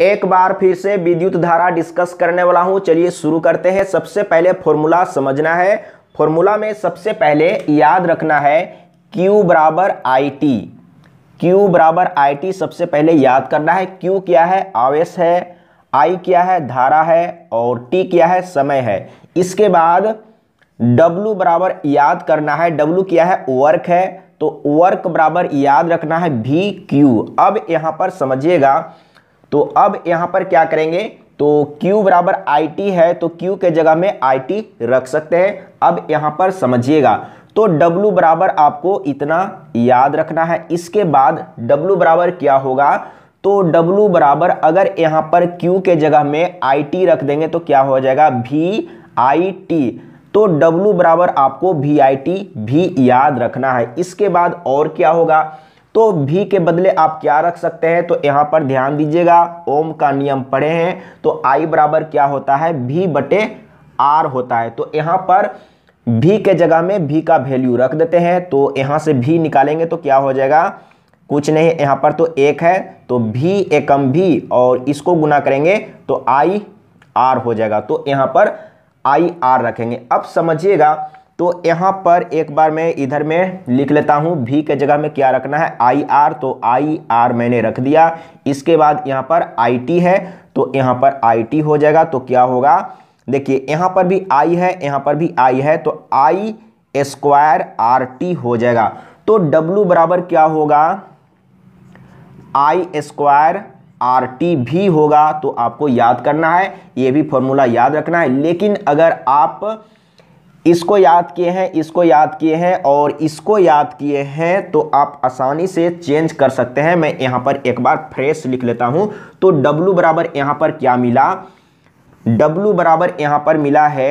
एक बार फिर से विद्युत धारा डिस्कस करने वाला हूं चलिए शुरू करते हैं सबसे पहले फॉर्मूला समझना है फॉर्मूला में सबसे पहले याद रखना है Q बराबर आई टी क्यू बराबर आई टी सबसे पहले याद करना है Q क्या है आवेश है I क्या है धारा है और T क्या है समय है इसके बाद W बराबर याद करना है W क्या है वर्क है तो वर्क बराबर याद रखना है भी क्यू अब यहाँ पर समझिएगा तो अब यहां पर क्या करेंगे तो Q बराबर आई टी है तो Q के जगह में आई टी रख सकते हैं अब यहां पर समझिएगा तो W बराबर आपको इतना याद रखना है इसके बाद W बराबर क्या होगा तो W बराबर अगर यहां पर Q के जगह में आई टी रख देंगे तो क्या हो जाएगा भी आई टी तो W बराबर आपको भी आई टी भी याद रखना है इसके बाद और क्या होगा तो भी के बदले आप क्या रख सकते हैं तो यहां पर ध्यान दीजिएगा ओम का नियम पढ़े हैं तो आई बराबर क्या होता है भी बटे आर होता है तो यहां पर भी के जगह में भी का वैल्यू रख देते हैं तो यहां से भी निकालेंगे तो क्या हो जाएगा कुछ नहीं यहां पर तो एक है तो भी एकम भी और इसको गुना करेंगे तो आई आर हो जाएगा तो यहां पर आई आर रखेंगे अब समझिएगा तो यहाँ पर एक बार मैं इधर में लिख लेता हूँ भी के जगह में क्या रखना है आई आर तो आई आर मैंने रख दिया इसके बाद यहाँ पर आई टी है तो यहाँ पर आई टी हो जाएगा तो क्या होगा देखिए यहाँ पर भी आई है यहाँ पर भी आई है तो आई स्क्वायर आर टी हो जाएगा तो डब्लू बराबर क्या होगा आई स्क्वायर आर टी भी होगा तो आपको याद करना है ये भी फॉर्मूला याद रखना है लेकिन अगर आप इसको याद किए हैं इसको याद किए हैं और इसको याद किए हैं तो आप आसानी से चेंज कर सकते हैं मैं यहां पर एक बार फ्रेश लिख लेता हूं तो W बराबर यहां पर क्या मिला W बराबर यहां पर मिला है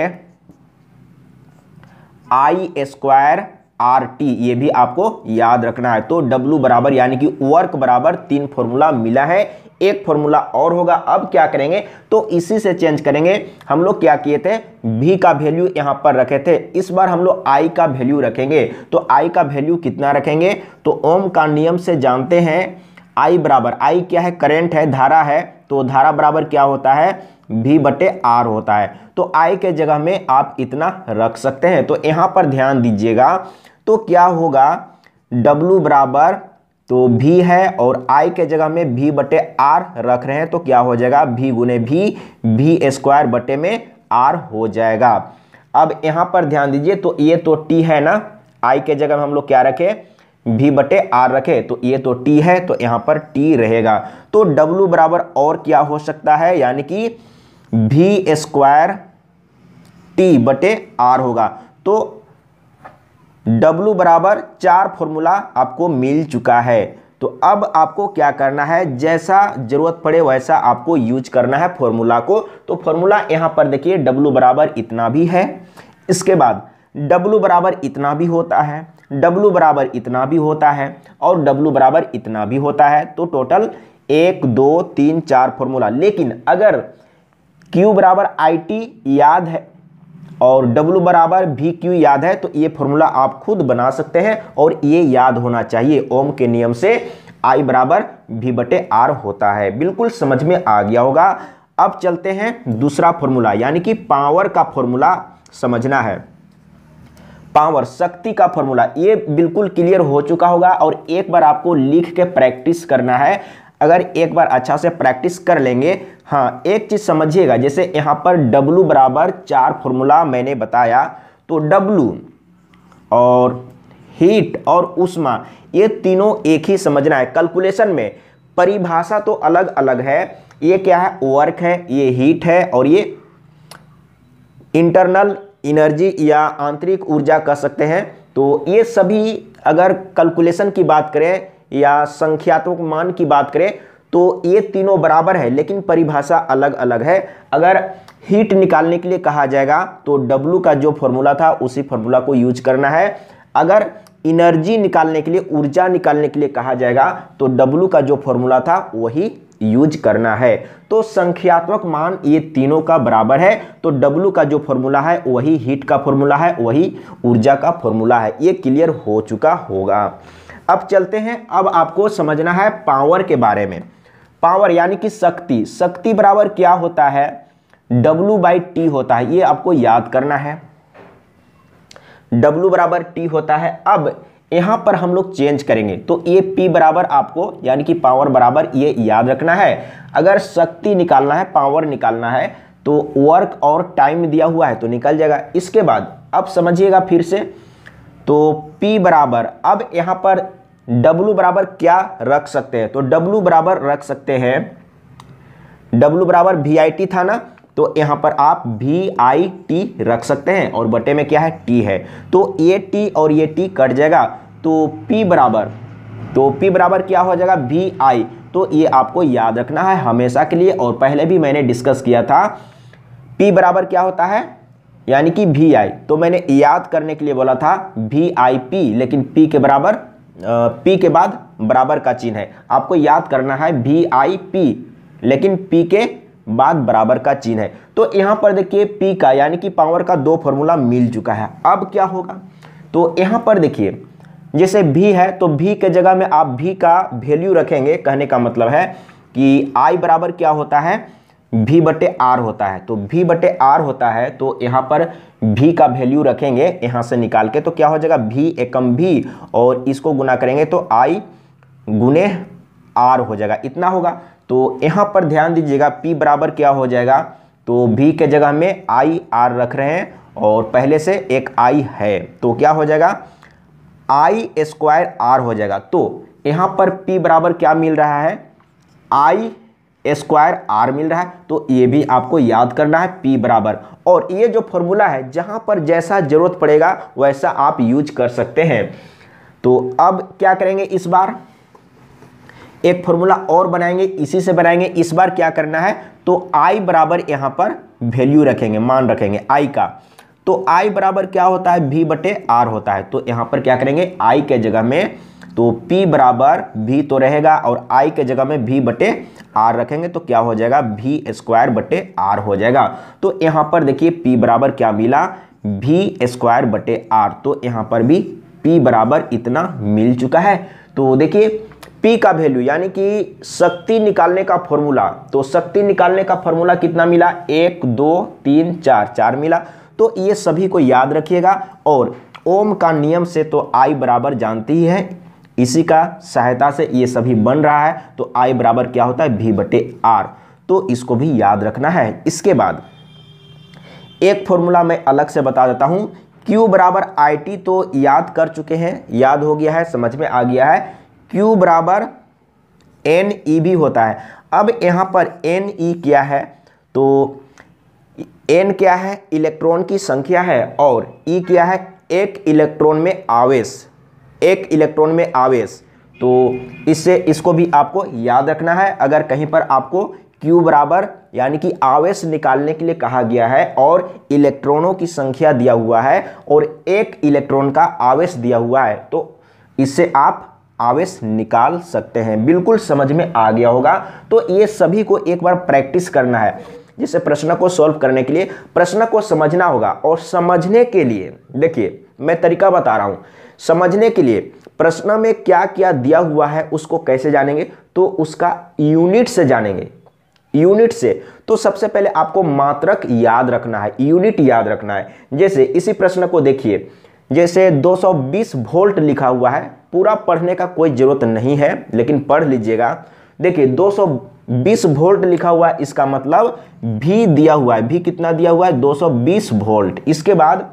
आई स्क्वायर आर टी ये भी आपको याद रखना है तो W बराबर यानी कि वर्क बराबर तीन फॉर्मूला मिला है एक फॉर्मूला और होगा अब क्या करेंगे तो इसी से चेंज करेंगे हम लोग क्या किए थे भी का वैल्यू यहां पर रखे थे इस बार हम लोग आई का वैल्यू रखेंगे तो आई का वैल्यू कितना रखेंगे तो ओम का नियम से जानते हैं आई बराबर आई क्या है करेंट है धारा है तो धारा बराबर क्या होता है भी बटे आर होता है तो आई के जगह में आप इतना रख सकते हैं तो यहां पर ध्यान दीजिएगा तो क्या होगा डब्लू बराबर तो भी है और आई के जगह में भी बटे आर रख रहे हैं तो क्या हो जाएगा भी गुने भी भी स्क्वायर बटे में आर हो जाएगा अब यहाँ पर ध्यान दीजिए तो ये तो टी है ना आई के जगह में हम लोग क्या रखें भी बटे आर रखे तो ये तो टी है तो यहाँ पर टी रहेगा तो डब्लू बराबर और क्या हो सकता है यानी कि भी स्क्वायर टी बटे आर होगा तो W बराबर चार फॉर्मूला आपको मिल चुका है तो अब आपको क्या करना है जैसा जरूरत पड़े वैसा आपको यूज करना है फॉर्मूला को तो फॉर्मूला यहाँ पर देखिए W बराबर इतना भी है इसके बाद W बराबर इतना भी होता है W बराबर इतना भी होता है और W बराबर इतना भी होता है तो टोटल एक दो तीन चार फॉर्मूला लेकिन अगर Q बराबर आई याद है और W बराबर भी क्यू याद है तो ये फॉर्मूला आप खुद बना सकते हैं और ये याद होना चाहिए ओम के नियम से I बराबर भी बटे आर होता है बिल्कुल समझ में आ गया होगा अब चलते हैं दूसरा फॉर्मूला यानी कि पावर का फॉर्मूला समझना है पावर शक्ति का फॉर्मूला ये बिल्कुल क्लियर हो चुका होगा और एक बार आपको लिख के प्रैक्टिस करना है अगर एक बार अच्छा से प्रैक्टिस कर लेंगे हाँ एक चीज़ समझिएगा जैसे यहाँ पर W बराबर चार फॉर्मूला मैंने बताया तो W और हीट और उष्मा ये तीनों एक ही समझना है कैलकुलेशन में परिभाषा तो अलग अलग है ये क्या है वर्क है ये हीट है और ये इंटरनल एनर्जी या आंतरिक ऊर्जा कह सकते हैं तो ये सभी अगर कैलकुलेशन की बात करें या संख्यात्मक मान की बात करें तो ये तीनों बराबर है लेकिन परिभाषा अलग अलग है अगर हीट निकालने के लिए कहा जाएगा तो W का जो फॉर्मूला था उसी फॉर्मूला को यूज करना है अगर इनर्जी निकालने के लिए ऊर्जा निकालने के लिए कहा जाएगा तो W का जो फॉर्मूला था वही यूज करना है तो संख्यात्मक मान ये तीनों का बराबर है तो W का जो फॉर्मूला है वही हीट का फॉर्मूला है वही ऊर्जा का फॉर्मूला है ये क्लियर हो चुका होगा अब चलते हैं अब आपको समझना है पावर के बारे में पावर यानी कि शक्ति शक्ति बराबर क्या होता है W बाई टी होता है ये आपको याद करना है W बराबर टी होता है अब यहां पर हम लोग चेंज करेंगे तो ये P बराबर आपको यानी कि पावर बराबर ये याद रखना है अगर शक्ति निकालना है पावर निकालना है तो वर्क और टाइम दिया हुआ है तो निकल जाएगा इसके बाद अब समझिएगा फिर से तो P बराबर अब यहां पर W बराबर क्या रख सकते हैं तो W बराबर रख सकते हैं W बराबर वी था ना तो यहां पर आप वी आई टी रख सकते हैं और बटे में क्या है टी है तो ये टी और ये टी कट जाएगा तो P बराबर तो P बराबर क्या हो जाएगा वी आई तो ये आपको याद रखना है हमेशा के लिए और पहले भी मैंने डिस्कस किया था P बराबर क्या होता है यानी कि वी आई तो मैंने याद करने के लिए बोला था वी आई पी लेकिन P के बराबर पी के बाद बराबर का चिन्ह है आपको याद करना है वी आई पी लेकिन पी के बाद बराबर का चिन्ह है तो यहाँ पर देखिए पी का यानी कि पावर का दो फॉर्मूला मिल चुका है अब क्या होगा तो यहाँ पर देखिए जैसे भी है तो भी के जगह में आप भी का वैल्यू रखेंगे कहने का मतलब है कि आई बराबर क्या होता है भी बटे आर होता है तो भी बटे आर होता है तो यहाँ पर भी का वैल्यू रखेंगे यहाँ से निकाल के तो क्या हो जाएगा भी एकम भी और इसको गुना करेंगे तो आई गुने आर हो जाएगा इतना होगा तो यहाँ पर ध्यान दीजिएगा पी बराबर क्या हो जाएगा तो भी के जगह में आई आर रख रहे हैं और पहले से एक आई है तो क्या हो जाएगा आई स्क्वायर आर हो जाएगा तो यहाँ पर पी बराबर क्या मिल रहा है आई स्क्वायर आर मिल रहा है तो ये भी आपको याद करना है पी बराबर और ये जो फॉर्मूला है जहाँ पर जैसा ज़रूरत पड़ेगा वैसा आप यूज कर सकते हैं तो अब क्या करेंगे इस बार एक फॉर्मूला और बनाएंगे इसी से बनाएंगे इस बार क्या करना है तो आई बराबर यहाँ पर वैल्यू रखेंगे मान रखेंगे आई का तो आई बराबर क्या होता है भी बटे आर होता है तो यहाँ पर क्या करेंगे आई के जगह में तो P बराबर भी तो रहेगा और I के जगह में भी बटे आर रखेंगे तो क्या हो जाएगा भी स्क्वायर बटे आर हो जाएगा तो यहाँ पर देखिए पी बराबर क्या मिला भी स्क्वायर बटे आर तो यहाँ पर भी पी बराबर इतना मिल चुका है तो देखिए पी का वैल्यू यानी कि शक्ति निकालने का फॉर्मूला तो शक्ति निकालने का फॉर्मूला कितना मिला एक दो तीन चार चार मिला तो ये सभी को याद रखिएगा और ओम का नियम से तो आई बराबर जानती ही है इसी का सहायता से ये सभी बन रहा है तो आई बराबर क्या होता है भी बटे आर तो इसको भी याद रखना है इसके बाद एक फॉर्मूला मैं अलग से बता देता हूँ Q बराबर आई टी तो याद कर चुके हैं याद हो गया है समझ में आ गया है Q बराबर एन ई भी होता है अब यहाँ पर एन ई e क्या है तो एन क्या है इलेक्ट्रॉन की संख्या है और ई e क्या है एक इलेक्ट्रॉन में आवेश एक इलेक्ट्रॉन में आवेश तो इससे इसको भी आपको याद रखना है अगर कहीं पर आपको क्यू बराबर यानी कि आवेश निकालने के लिए कहा गया है और इलेक्ट्रॉनों की संख्या दिया हुआ है और एक इलेक्ट्रॉन का आवेश दिया हुआ है तो इससे आप आवेश निकाल सकते हैं बिल्कुल समझ में आ गया होगा तो ये सभी को एक बार प्रैक्टिस करना है जिसे प्रश्न को सॉल्व करने के लिए प्रश्न को समझना होगा और समझने के लिए देखिए मैं तरीका बता रहा हूँ समझने के लिए प्रश्न में क्या क्या दिया हुआ है उसको कैसे जानेंगे तो उसका यूनिट से जानेंगे यूनिट से तो सबसे पहले आपको मात्रक याद रखना है यूनिट याद रखना है जैसे इसी प्रश्न को देखिए जैसे 220 वोल्ट लिखा हुआ है पूरा पढ़ने का कोई ज़रूरत नहीं है लेकिन पढ़ लीजिएगा देखिए 220 वोल्ट लिखा हुआ है इसका मतलब भी दिया हुआ है भी कितना दिया हुआ है 220 वोल्ट इसके बाद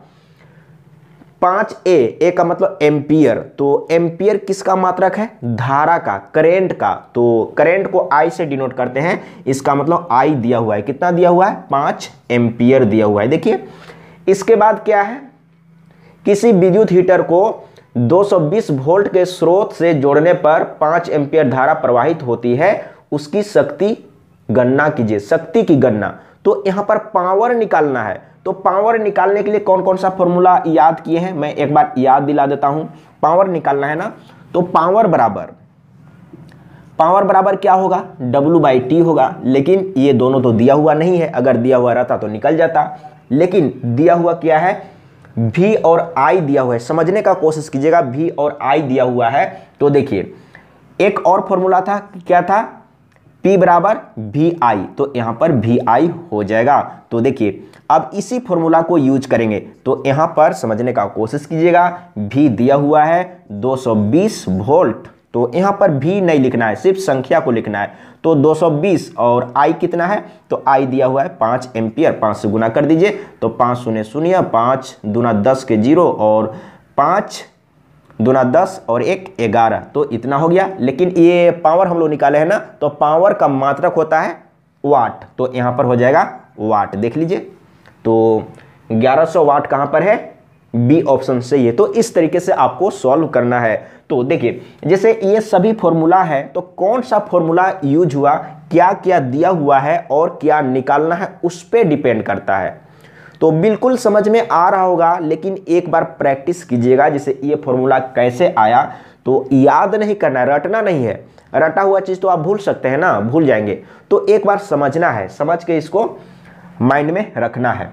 पांच ए ए का मतलब एम्पियर तो एम्पियर किसका मात्रक है धारा का करेंट का तो करेंट को आई से डिनोट करते हैं इसका मतलब आई दिया हुआ है कितना दिया हुआ है पांच एम्पियर दिया हुआ है देखिए इसके बाद क्या है किसी विद्युत हीटर को 220 वोल्ट के स्रोत से जोड़ने पर पांच एम्पियर धारा प्रवाहित होती है उसकी शक्ति गणना कीजिए शक्ति की गणना तो यहां पर पावर निकालना है तो पावर निकालने के लिए कौन कौन सा फॉर्मूला याद किए हैं मैं एक बार याद दिला देता हूं पावर निकालना है ना तो पावर बराबर पावर बराबर क्या होगा W बाई टी होगा लेकिन ये दोनों तो दिया हुआ नहीं है अगर दिया हुआ रहता तो निकल जाता लेकिन दिया हुआ क्या है V और I दिया हुआ है समझने का कोशिश कीजिएगा V और I दिया हुआ है तो देखिए एक और फॉर्मूला था क्या था P बराबर वी आई तो यहाँ पर वी आई हो जाएगा तो देखिए अब इसी फॉर्मूला को यूज करेंगे तो यहाँ पर समझने का कोशिश कीजिएगा भी दिया हुआ है 220 वोल्ट तो यहाँ पर भी नहीं लिखना है सिर्फ संख्या को लिखना है तो 220 और आई कितना है तो आई दिया हुआ है पाँच एम्पियर पाँच से गुना कर दीजिए तो पाँच शून्य शून्य पाँच दूना दस के जीरो और पाँच दोना दस और एक ग्यारह तो इतना हो गया लेकिन ये पावर हम लोग निकाले हैं ना तो पावर का मात्रक होता है वाट तो यहाँ पर हो जाएगा वाट देख लीजिए तो 1100 वाट कहाँ पर है बी ऑप्शन से ये तो इस तरीके से आपको सॉल्व करना है तो देखिए जैसे ये सभी फॉर्मूला है तो कौन सा फॉर्मूला यूज हुआ क्या क्या दिया हुआ है और क्या निकालना है उस पर डिपेंड करता है तो बिल्कुल समझ में आ रहा होगा लेकिन एक बार प्रैक्टिस कीजिएगा जैसे ये फॉर्मूला कैसे आया तो याद नहीं करना रटना नहीं है रटा हुआ चीज़ तो आप भूल सकते हैं ना भूल जाएंगे तो एक बार समझना है समझ के इसको माइंड में रखना है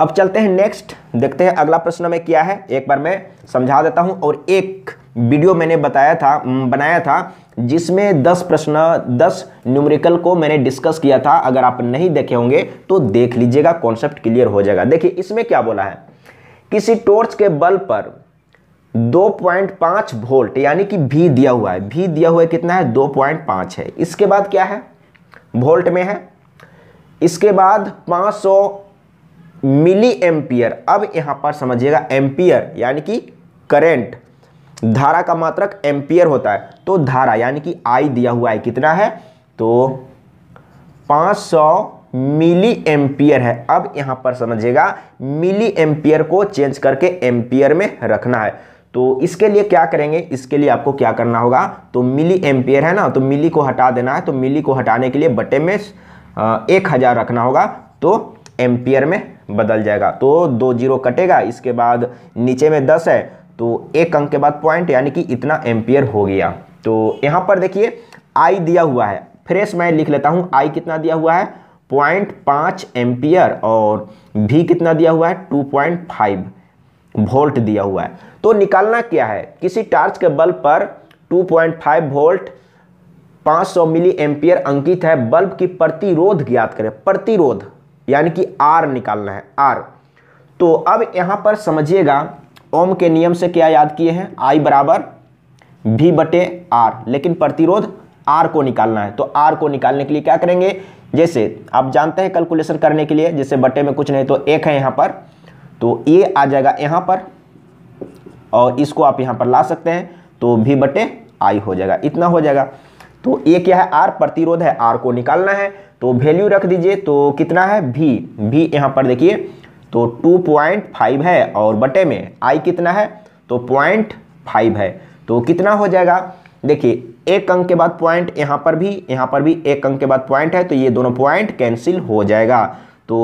अब चलते हैं नेक्स्ट देखते हैं अगला प्रश्न में क्या है एक बार मैं समझा देता हूं और एक वीडियो मैंने बताया था बनाया था जिसमें 10 प्रश्न 10 न्यूमेरिकल को मैंने डिस्कस किया था अगर आप नहीं देखे होंगे तो देख लीजिएगा कॉन्सेप्ट क्लियर हो जाएगा देखिए इसमें क्या बोला है किसी टोर्च के बल पर 2.5 वोल्ट यानी कि भी दिया हुआ है भी दिया हुआ है कितना है 2.5 है इसके बाद क्या है वोल्ट में है इसके बाद 500 मिली एम्पियर अब यहां पर समझिएगा एम्पियर यानी कि करेंट धारा का मात्रक एम्पियर होता है तो धारा यानी कि आई दिया हुआ है कितना है तो 500 मिली एम्पियर है अब यहां पर समझिएगा मिली एम्पियर को चेंज करके एम्पियर में रखना है तो इसके लिए क्या करेंगे इसके लिए आपको क्या करना होगा तो मिली एम्पियर है ना तो मिली को हटा देना है तो मिली को हटाने के लिए बटे में एक हज़ार रखना होगा तो एम्पियर में बदल जाएगा तो दो जीरो कटेगा इसके बाद नीचे में दस है तो एक अंक के बाद पॉइंट यानी कि इतना एम्पियर हो गया तो यहाँ पर देखिए आई दिया हुआ है फ्रेश मैं लिख लेता हूँ आई कितना दिया हुआ है पॉइंट पाँच एम्पियर और भी कितना दिया हुआ है टू पॉइंट फाइव वोल्ट दिया हुआ है तो निकालना क्या है किसी टार्च के बल्ब पर टू पॉइंट फाइव वोल्ट सौ मिली एम्पियर अंकित है बल्ब की प्रतिरोध ज्ञात करें प्रतिरोध यानी कि आर निकालना है आर तो अब यहाँ पर समझिएगा ओम के नियम से क्या याद किए हैं आई बराबर भी बटे आर लेकिन प्रतिरोध आर को निकालना है तो आर को निकालने के लिए क्या करेंगे जैसे आप जानते हैं कैलकुलेशन करने के लिए जैसे बटे में कुछ नहीं तो एक है यहाँ पर तो ये आ जाएगा यहाँ पर और इसको आप यहाँ पर ला सकते हैं तो भी बटे आई हो जाएगा इतना हो जाएगा तो ए क्या है आर प्रतिरोध है आर को निकालना है तो वैल्यू रख दीजिए तो कितना है भी भी यहाँ पर देखिए तो टू पॉइंट फाइव है और बटे में आई कितना है तो पॉइंट फाइव है तो कितना हो जाएगा देखिए एक अंक के बाद पॉइंट यहाँ पर भी यहाँ पर भी एक अंक के बाद पॉइंट है तो ये दोनों पॉइंट कैंसिल हो जाएगा तो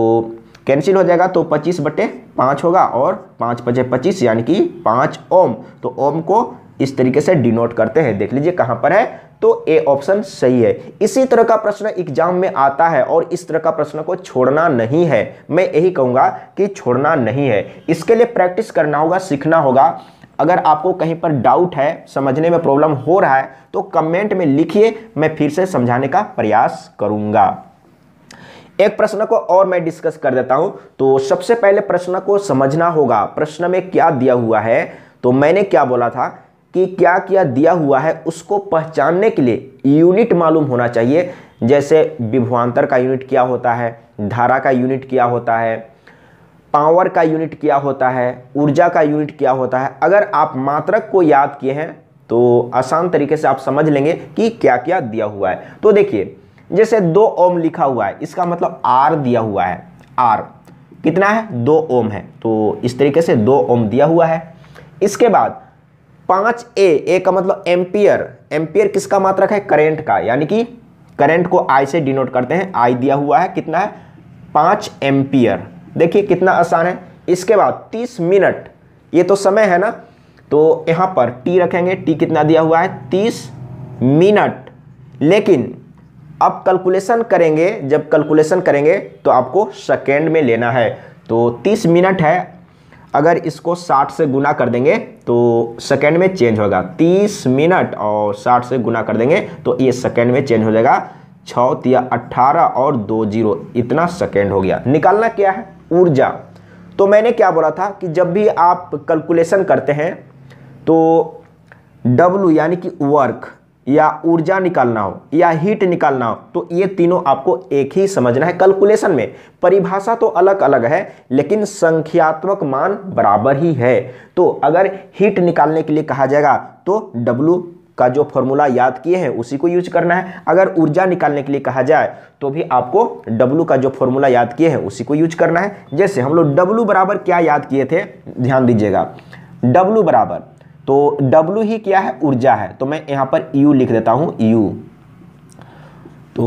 कैंसिल हो जाएगा तो 25 बटे पाँच होगा और पाँच बजे पच्चीस यानी कि पाँच ओम तो ओम को इस तरीके से डिनोट करते हैं देख लीजिए कहां पर है तो ए ऑप्शन सही है इसी तरह का प्रश्न एग्जाम में आता है और इस तरह का प्रश्न को छोड़ना नहीं है मैं यही कहूंगा कि छोड़ना नहीं है इसके लिए प्रैक्टिस करना होगा सीखना होगा अगर आपको कहीं पर डाउट है समझने में प्रॉब्लम हो रहा है तो कमेंट में लिखिए मैं फिर से समझाने का प्रयास करूंगा एक प्रश्न को और मैं डिस्कस कर देता हूं तो सबसे पहले प्रश्न को समझना होगा प्रश्न में क्या दिया हुआ है तो मैंने क्या बोला था कि क्या क्या दिया हुआ है उसको पहचानने के लिए यूनिट मालूम होना चाहिए जैसे विभवान्तर का यूनिट क्या होता है धारा का यूनिट क्या होता है पावर का यूनिट क्या होता है ऊर्जा का यूनिट क्या होता है अगर आप मात्रक को याद किए हैं तो आसान तरीके से आप समझ लेंगे कि क्या क्या दिया हुआ है तो देखिए जैसे दो ओम लिखा हुआ है इसका मतलब आर दिया हुआ है आर कितना है दो ओम है तो इस तरीके से दो ओम दिया हुआ है इसके बाद पांच ए ए का मतलब एम्पियर एम्पियर किसका मात्रक है करेंट का यानी कि करंट को आई से डिनोट करते हैं आई दिया हुआ है कितना है पांच एम्पियर देखिए कितना आसान है इसके बाद तीस मिनट ये तो समय है ना तो यहां पर टी रखेंगे टी कितना दिया हुआ है तीस मिनट लेकिन अब कैलकुलेशन करेंगे जब कैलकुलेशन करेंगे तो आपको सेकेंड में लेना है तो तीस मिनट है अगर इसको 60 से गुना कर देंगे तो सेकेंड में चेंज होगा 30 मिनट और 60 से गुना कर देंगे तो ये सेकेंड में चेंज हो जाएगा छः या अट्ठारह और दो जीरो इतना सेकेंड हो गया निकालना क्या है ऊर्जा तो मैंने क्या बोला था कि जब भी आप कैलकुलेशन करते हैं तो W यानी कि वर्क या ऊर्जा निकालना हो या हीट निकालना हो तो ये तीनों आपको एक ही समझना है कैलकुलेशन में परिभाषा तो अलग अलग है लेकिन संख्यात्मक मान बराबर ही है तो अगर हीट निकालने के लिए कहा जाएगा तो W का जो फॉर्मूला याद किए हैं उसी को यूज करना है अगर ऊर्जा निकालने के लिए कहा जाए तो भी आपको W का जो फॉर्मूला याद किए हैं उसी को यूज करना है जैसे हम लोग डब्लू बराबर क्या याद किए थे ध्यान दीजिएगा डब्लू बराबर तो W ही क्या है ऊर्जा है तो मैं यहाँ पर U लिख देता हूँ U तो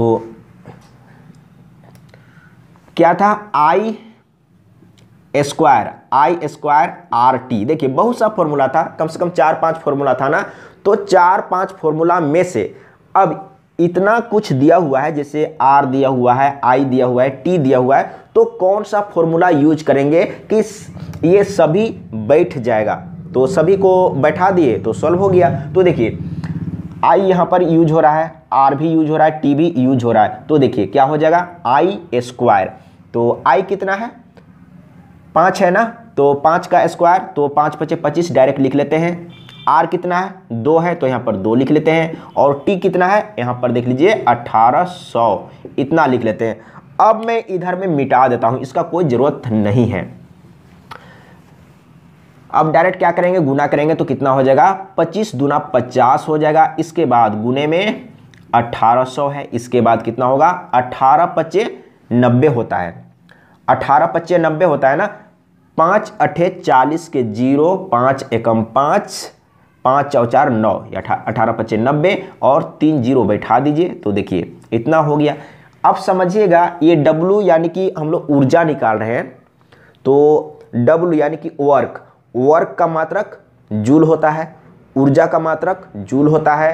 क्या था I square I square R T देखिए बहुत सा फॉर्मूला था कम से कम चार पांच फॉर्मूला था ना तो चार पांच फॉर्मूला में से अब इतना कुछ दिया हुआ है जैसे आर दिया हुआ है आई दिया हुआ है टी दिया हुआ है तो कौन सा फॉर्मूला यूज करेंगे कि ये सभी बैठ जाएगा तो सभी को बैठा दिए तो सॉल्व हो गया तो देखिए आई यहाँ पर यूज हो रहा है आर भी यूज हो रहा है टी भी यूज हो रहा है तो देखिए क्या हो जाएगा आई स्क्वायर तो आई कितना है पाँच है ना तो पाँच का स्क्वायर तो पाँच पचे पच्चीस डायरेक्ट लिख लेते हैं आर कितना है दो है तो यहाँ पर दो लिख लेते हैं और टी कितना है यहाँ पर देख लीजिए अठारह सौ इतना लिख लेते हैं अब मैं इधर में मिटा देता हूँ इसका कोई ज़रूरत नहीं है अब डायरेक्ट क्या करेंगे गुना करेंगे तो कितना हो जाएगा पच्चीस दुना पचास हो जाएगा इसके बाद गुने में अठारह सौ है इसके बाद कितना होगा अठारह पच्चे नब्बे होता है अठारह पच्चे नब्बे होता है ना पाँच अठे चालीस के जीरो पाँच एकम पाँच पाँच चौ चार नौ अठारह पच्चे नब्बे और तीन जीरो बैठा दीजिए तो देखिए इतना हो गया अब समझिएगा ये डब्लू यानी कि हम लोग ऊर्जा निकाल रहे हैं तो डब्लू यानी कि वर्क वर्क का मात्रक जूल होता है ऊर्जा का मात्रक जूल होता है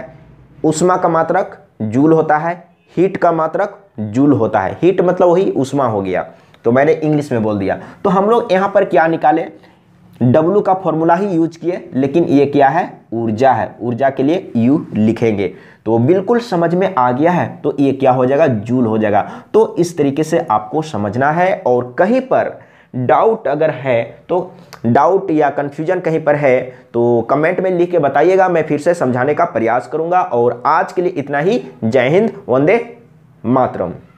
उष्मा का मात्रक जूल होता है हीट का मात्रक जूल होता है हीट मतलब वही उष्मा हो गया तो मैंने इंग्लिश में बोल दिया तो हम लोग यहाँ पर क्या निकाले W का फॉर्मूला ही यूज किए लेकिन ये क्या है ऊर्जा है ऊर्जा के लिए U लिखेंगे तो बिल्कुल समझ में आ गया है तो ये क्या हो जाएगा जूल हो जाएगा तो इस तरीके से आपको समझना है और कहीं पर डाउट अगर है तो डाउट या कन्फ्यूजन कहीं पर है तो कमेंट में लिख के बताइएगा मैं फिर से समझाने का प्रयास करूँगा और आज के लिए इतना ही जय हिंद वंदे मातरम